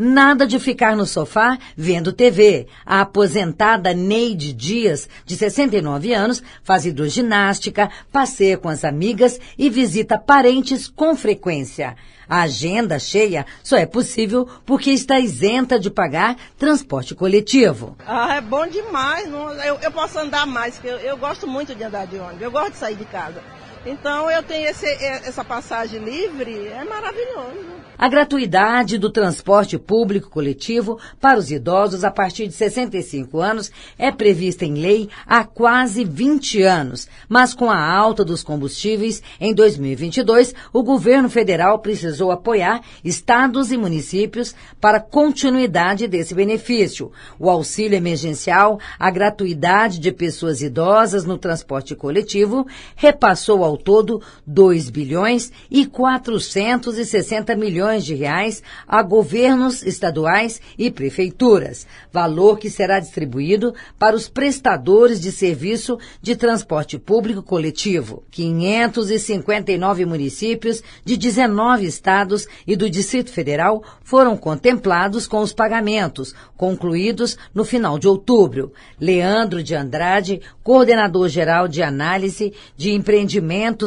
Nada de ficar no sofá vendo TV. A aposentada Neide Dias, de 69 anos, faz hidroginástica, passeia com as amigas e visita parentes com frequência. A agenda cheia só é possível porque está isenta de pagar transporte coletivo. Ah, é bom demais. Não, eu, eu, posso andar mais, porque eu, eu gosto muito de andar de ônibus. Eu gosto de sair de casa. Então eu tenho esse, é, essa passagem livre, é maravilhoso. A gratuidade do transporte público coletivo para os idosos a partir de 65 anos é prevista em lei há quase 20 anos, mas com a alta dos combustíveis em 2022, o governo federal precisou apoiar estados e municípios para continuidade desse benefício. O auxílio emergencial, a gratuidade de pessoas idosas no transporte coletivo repassou ao ao todo 2 bilhões e 460 milhões de reais a governos estaduais e prefeituras, valor que será distribuído para os prestadores de serviço de transporte público coletivo. 559 municípios de 19 estados e do Distrito Federal foram contemplados com os pagamentos, concluídos no final de outubro. Leandro de Andrade, coordenador geral de análise de empreendimentos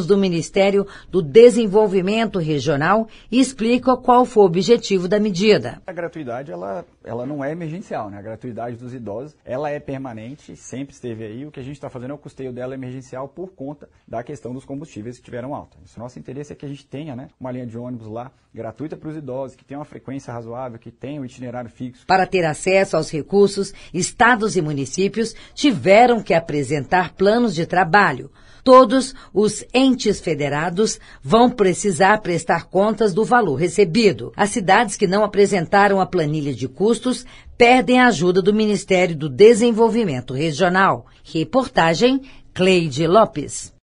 do Ministério do Desenvolvimento Regional e explica qual foi o objetivo da medida. A gratuidade ela, ela não é emergencial, né? a gratuidade dos idosos ela é permanente, sempre esteve aí. O que a gente está fazendo é o custeio dela emergencial por conta da questão dos combustíveis que tiveram alta. nosso interesse é que a gente tenha né, uma linha de ônibus lá gratuita para os idosos, que tenha uma frequência razoável, que tenha um itinerário fixo. Para ter acesso aos recursos, estados e municípios tiveram que apresentar planos de trabalho Todos os entes federados vão precisar prestar contas do valor recebido. As cidades que não apresentaram a planilha de custos perdem a ajuda do Ministério do Desenvolvimento Regional. Reportagem Cleide Lopes.